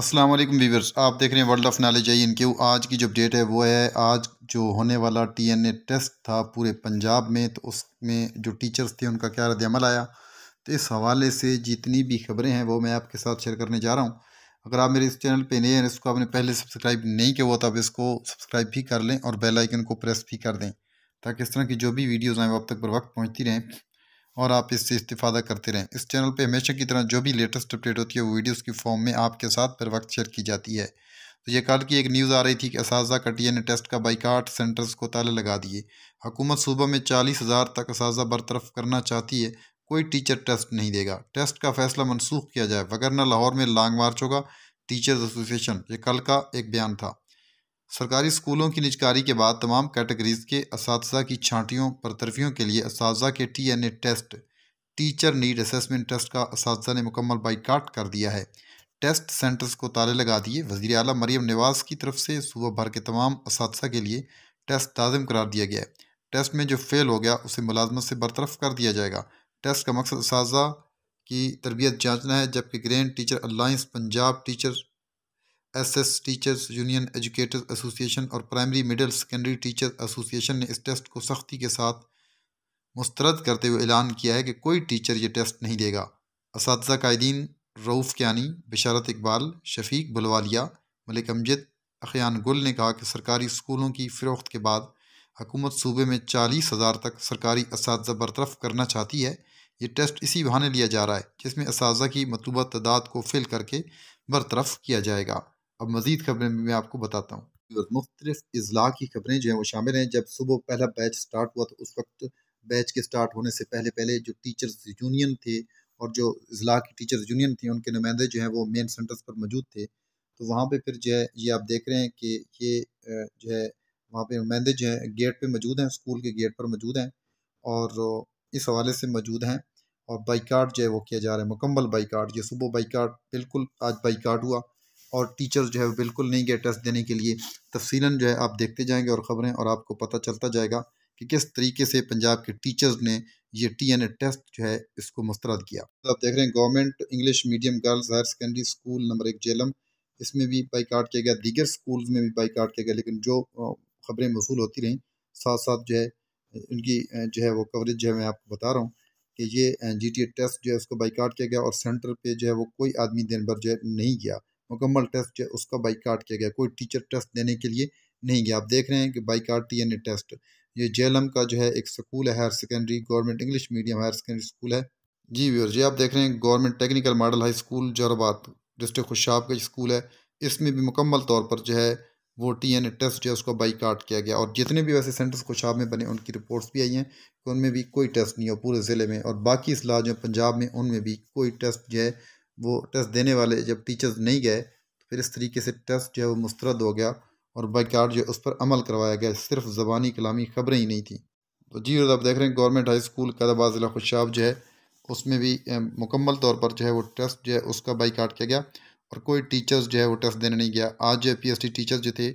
अस्सलाम वालेकुम आप देख रहे हैं world of knowledge I N Q आज की जो अपडेट है वो है आज जो होने वाला टीएनए टेस्ट था पूरे पंजाब में तो उसमें जो टीचर्स थे उनका क्या रद्दमल आया तो इस हवाले से जितनी भी खबरें हैं वो मैं आपके साथ शेयर करने जा रहा हूँ अगर आप मेरे इस चैनल पर नए हैं इसको आपने पहले सब्सक्राइब नहीं किया हुआ तो आप इसको सब्सक्राइब भी कर लें और बेलाइकन को प्रेस भी कर दें ताकि इस तरह की जो भी वीडियोज़ आएँ वो अब तक पर वक्त पहुँचती रहें और आप इससे इस्तीफा करते रहें इस चैनल पे हमेशा की तरह जो भी लेटेस्ट अपडेट होती है वो वीडियोस की फॉर्म में आपके साथ पर वक्त शेयर की जाती है तो ये कल की एक न्यूज़ आ रही थी कि इस कटिया ने टेस्ट का बाइकाट सेंटर्स को ताले लगा दिए हुकूमत सूबा में चालीस हज़ार तक इस बरतरफ करना चाहती है कोई टीचर टेस्ट नहीं देगा टेस्ट का फैसला मनसूख किया जाए वगरना लाहौर में लॉन्ग मार्च होगा टीचर्स एसोसिएशन ये कल का एक बयान था सरकारी स्कूलों की निजकारी के बाद तमाम कैटेगरीज के इस की छांटियों परतरफियों के लिए इस के T N A test teacher need assessment test का इस ने मुकम्मल बाईकाट कर दिया है टेस्ट सेंटर्स को ताले लगा दिए वजीर अली मरीम नवाज की तरफ से सुबह भर के तमाम इस के लिए टेस्ट लाजम करार दिया गया है टेस्ट में जो फेल हो गया उसे मुलाजमत से बरतरफ कर दिया जाएगा टेस्ट का मकसद इस की तरबियत जाँचना है जबकि grand teacher alliance Punjab teacher S S teachers union educators association और primary middle secondary teachers association ने इस टेस्ट को सख्ती के साथ मुस्तरद करते हुए ऐलान किया है कि कोई टीचर ये टेस्ट नहीं देगा इस कायदीन रऊफ़ क्यानी बशारत इकबाल शफीक बुलवालिया मलिक अमजद अखियान गुल ने कहा कि सरकारी स्कूलों की फ़रोख्त के बाद हकूमत सूबे में चालीस हज़ार तक सरकारी इस बरतरफ करना चाहती है ये टेस्ट इसी बहाने लिया जा रहा है जिसमें इस की मतलूबा तादाद को फिल करके बरतरफ किया जाएगा अब मजीद खबरें मैं आपको बताता हूँ मुख्तलिफ अजला की खबरें जो हैं वो शामिल हैं जब सुबह पहला बैच स्टार्ट हुआ तो उस वक्त बैच के स्टार्ट होने से पहले पहले जो टीचर्स यूनियन थे और जो अजला की टीचर्स यूनियन थी उनके नुमाइंदे जो हैं वो मेन सेंटर्स पर मौजूद थे तो वहाँ पर फिर जो है ये आप देख रहे हैं कि ये जो है वहाँ पर नुमाइंदे जो हैं गेट पर मौजूद हैं स्कूल के गेट पर मौजूद हैं और इस हवाले से मौजूद हैं और बाईकाट जो है वो किया जा रहा है मुकम्मल बाईकाट ये सुबह बाईकाट बिल्कुल आज बाईकाट हुआ और टीचर्स जो है बिल्कुल नहीं गए टेस्ट देने के लिए तफसीला जो है आप देखते जाएंगे और ख़बरें और आपको पता चलता जाएगा कि किस तरीके से पंजाब के टीचर्स ने ये टी एन ए टेस्ट जो है इसको मुस्तरद किया तो आप देख रहे हैं government English medium girls higher secondary school number एक जेलम इसमें भी बाइकाट किया गया दीगर स्कूल में भी बाइकाट किया गया लेकिन जो खबरें मौसू होती रहीं साथ साथ जो है इनकी जो है वो कवरेज जो है मैं आपको बता रहा हूँ कि ये जी टी ए टेस्ट जो है उसको बाइकाट किया गया और सेंटर पर जो है वो कोई आदमी दिन भर जो है नहीं गया मुकम्मल टेस्ट है उसका काट किया गया कोई टीचर टेस्ट देने के लिए नहीं गया आप देख रहे हैं कि एन ए टेस्ट ये जेलम का जो है एक स्कूल है higher secondary government English medium higher secondary school है जी व्यवर जी आप देख रहे हैं government technical model high school Zahrabad district Khushab का स्कूल है इसमें भी मुकम्मल तौर पर जो है वो टी एन ए टेस्ट जो है उसको काट किया गया और जितने भी वैसे सेंटर्स खुशाब में बने उनकी रिपोर्ट्स भी आई हैं कि उनमें भी कोई टेस्ट नहीं हो पूरे ज़िले में और बाकी अजला जो पंजाब में उनमें भी कोई टेस्ट जो है वो टेस्ट देने वाले जब टीचर्स नहीं गए तो फिर इस तरीके से टेस्ट जो है वो मुस्रद हो गया और बैकार्ड जो उस पर अमल करवाया गया सिर्फ ज़बानी कलामी खबरें ही नहीं थी तो जी आप देख रहे हैं गवर्नमेंट हाई स्कूल कैदाबाद ज़िला खुशाब जो है उसमें भी मुकम्मल तौर पर जो है वो टेस्ट जो है उसका बाइकाट किया गया और कोई टीचर्स जो है वो टेस्ट देने नहीं गया आज जो पी टीचर्स जो थे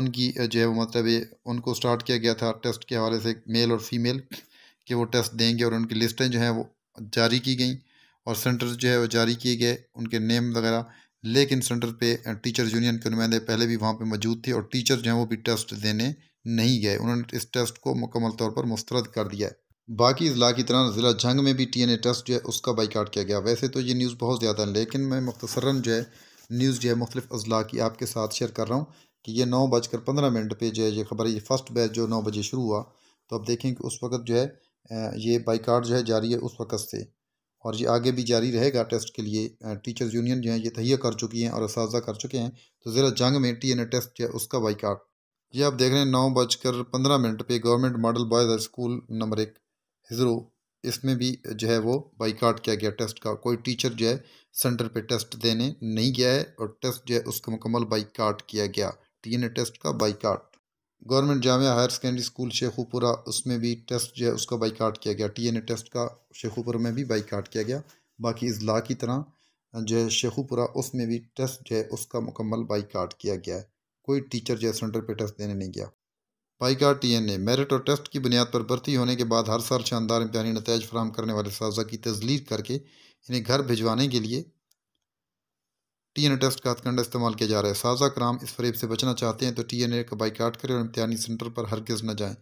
उनकी जो है वो मतलब ये उनको स्टार्ट किया गया था टेस्ट के हवाले से मेल और फीमेल कि वो टेस्ट देंगे और उनकी लिस्टें जो हैं वो जारी की गई और सेंटर जो है वो जारी किए गए उनके नेम वगैरह लेकिन सेंटर पे टीचर यूनियन के नुमाइंदे पहले भी वहाँ पे मौजूद थे और टीचर जो हैं वो भी टेस्ट देने नहीं गए उन्होंने इस टेस्ट को मुकम्मल तौर पर मुस्तरद कर दिया है बाकी अजला की तरह ज़िला जंग में भी टी एन ए टेस्ट जो है उसका बाईकाट किया गया वैसे तो ये न्यूज़ बहुत ज़्यादा है लेकिन मैं मुख्तसरा जो है न्यूज़ जो है मुख्तफ अजला की आपके साथ शेयर कर रहा हूँ कि ये नौ बजकर पंद्रह मिनट पर जो है ये खबर है ये फ़र्स्ट बैच जो नौ बजे शुरू हुआ तो अब देखें कि उस वक्त जो है ये बाईकाट जो है जारी है उस वक्त से और ये आगे भी जारी रहेगा टेस्ट के लिए टीचर्स यूनियन जो है ये तहिया कर चुकी हैं और इस कर चुके हैं तो ज़रा जंग में टी एन ए टेस्ट उसका वाइकाट ये आप देख रहे हैं नौ बजकर पंद्रह मिनट पे government model boys school number एक हिजरो इसमें भी जो है वो बाइकाट किया गया टेस्ट का कोई टीचर जो है सेंटर पर टेस्ट देने नहीं गया है और टेस्ट जो है उसका मुकम्मल बाइकाट किया गया टी टेस्ट का boycott government Jamia higher secondary school Sheikhupura उसमें भी टेस्ट जो है उसका बाईकाट किया गया टी एन ए टेस्ट का शेखुपुरा में भी बाईकाट किया गया बाकी इजला की तरह जो है शेखुपुरा उसमें भी टेस्ट जो है उसका मुकम्मल बाईकाट किया गया है कोई टीचर जो है सेंटर पर टेस्ट देने नहीं गया boycott T N A merit और टेस्ट की बुनियाद पर भर्ती होने के बाद हर साल शानदार इम्तहानी नतज फराम करने वाले साजा की तजलील करके इन्हें घर भिजवाने के लिए टी एन ए टेस्ट का हथकंडा इस्तेमाल किया जा रहा है साजा कराम इस फरेब से बचना चाहते हैं तो टी एन ए का बाइकाट करें और इम्तहानी सेंटर पर किस न जाएँ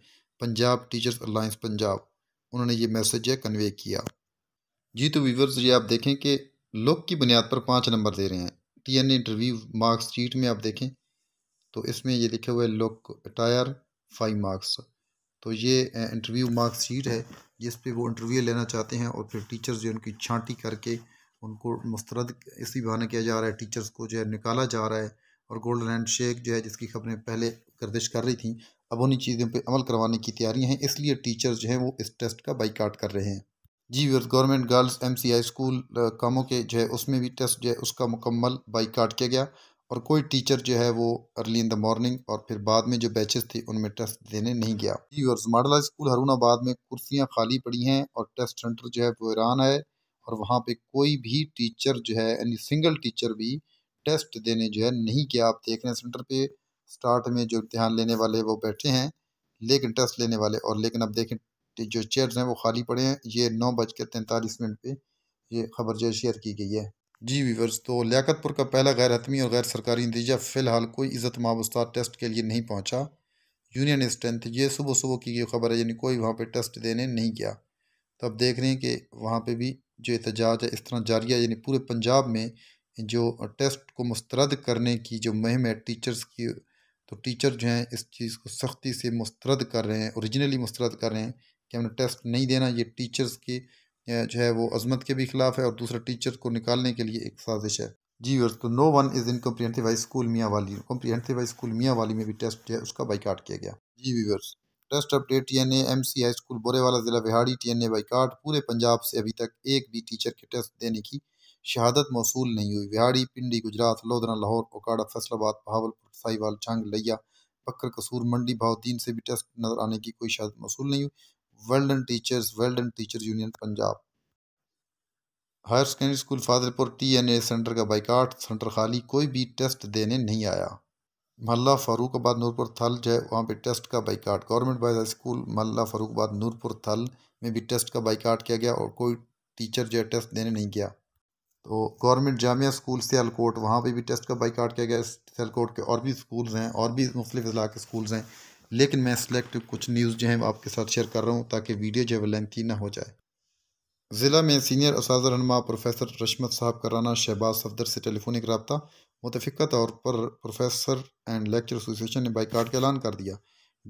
पंजाब टीचर्स अलाइंस पंजाब उन्होंने ये मैसेज कन्वे किया जी तो व्यूवर्स ये आप देखें कि लुक की बुनियाद पर पाँच नंबर दे रहे हैं T N A interview marks sheet में आप देखें तो इसमें ये लिखे हुए लुक अटायर फाइव मार्क्स तो ये इंटरव्यू मार्क्स शीट है जिस पर वो इंटरव्यू लेना चाहते हैं और फिर टीचर्स जो उनकी छांटी करके उनको मुस्तरद इसी बहाने किया जा रहा है टीचर्स को जो है निकाला जा रहा है और गोल्डन हैंड शेक जो है जिसकी खबरें पहले गर्दिश कर रही थी अब उन्हीं चीज़ों पर अमल करवाने की तैयारियाँ हैं इसलिए टीचर्स जो हैं वो इस टेस्ट का बाइकाट कर रहे हैं जी viewers government girls M C I school कामों के जो है उसमें भी टेस्ट जो है उसका मुकम्मल बाइकाट किया गया और कोई टीचर जो है वो अर्ली इन द मॉर्निंग और फिर बाद में जो बैचेस थे उनमें टेस्ट देने नहीं गया जी व्यर्स मॉडल स्कूल हरूणाबाद में कुर्सियाँ खाली पड़ी हैं और टेस्ट सेंटर जो है वो ईरान है और वहाँ पे कोई भी टीचर जो है यानी सिंगल टीचर भी टेस्ट देने जो है नहीं किया आप देख रहे हैं सेंटर पे स्टार्ट में जो इम्तहान लेने वाले वो बैठे हैं लेकिन टेस्ट लेने वाले और लेकिन अब देखें जो चेयर्स हैं वो खाली पड़े हैं ये नौ बज कर तैंतालीस मिनट पर ये खबर जो शेयर की गई है जी वीवर्स तो लियाकतपुर का पहला गैर हतमी और गैर सरकारी नतीजा फ़िलहाल कोई इज़्ज़त माबस्ता टेस्ट के लिए नहीं पहुँचा यूनियन स्ट्रेंथ ये सुबह सुबह की गई खबर है यानी कोई वहाँ पर टेस्ट देने नहीं गया तो अब देख रहे हैं कि वहाँ पर भी जो एहतजाज है इस तरह जारी है यानी पूरे पंजाब में जो टेस्ट को मुस्तरद करने की जो मुहिम है टीचर्स की तो टीचर जो हैं इस चीज़ को सख्ती से मुस्तरद कर रहे हैं औरिजिनली मुस्तरद कर रहे हैं कि हमने टेस्ट नहीं देना ये टीचर्स की जो है वो अजमत के भी खिलाफ है और दूसरा टीचर को निकालने के लिए एक साजिश है जी वर्स तो no one is incomprehensive high school Mianwali इनकम्प्रीहेंसिव high school मियाँ वाली में भी टेस्ट जो है उसका बाइकआउट किया गया जी viewers test update TNA high school Burewala जिला बिहाड़ी टीएनए बाईकाट पूरे पंजाब से अभी तक एक भी टीचर के टेस्ट देने की शहादत मौसू नहीं हुई बिहाड़ी पिंडी गुजरात लोधना लाहौर ओकाड़ा फैसलाबाद बहावलपुर साहिवाल छंग लैया पक्कर कसूर मंडी भावदीन से भी टेस्ट नजर आने की कोई शहादत मौसू नहीं हुई well done teachers well done teachers union Punjab higher secondary school Fazilpur T N A centre का बाइकाट सेंटर खाली कोई भी टेस्ट देने नहीं आया महल्ला फारूकबाद नूरपुर थल जो है वहाँ पर टेस्ट का बाईकाट गवर्नमेंट हाई स्कूल महल्ला फारूकबाद नूरपुर थल में भी टेस्ट का बाईकाट किया गया और कोई टीचर जो है टेस्ट देने नहीं गया तो गवर्नमेंट जामिया स्कूल सियालकोट वहाँ पर भी टेस्ट का बाइकाट किया गया सियालकोट के और भी स्कूल्स हैं और भी मुख्तलिफ अजला के स्कूल्स हैं लेकिन मैं सिलेक्ट कुछ न्यूज़ जो है आपके साथ शेयर कर रहा हूँ ताकि वीडियो जो है लेंथी ना हो जाए ज़िला में सीनियर उस रहनमा प्रोफेसर रशमत साहब का राना शहबाज सफदर से टेलीफोनिक रबता मुतफ़ा तौर पर प्रोफेसर एंड लेक्चर एसोसिएशन ने बाईकाट का ऐलान कर दिया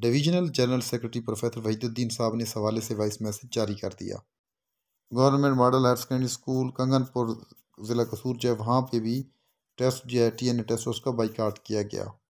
divisional general secretary professor Waheeduddin साहब ने सवाले हवाले से वाइस मैसेज जारी कर दिया government model higher secondary school Kanganpur ज़िला कसूर जो है वहाँ पर भी टेस्ट जो है टी एन ए टेस्ट उसका बाईकाट किया गया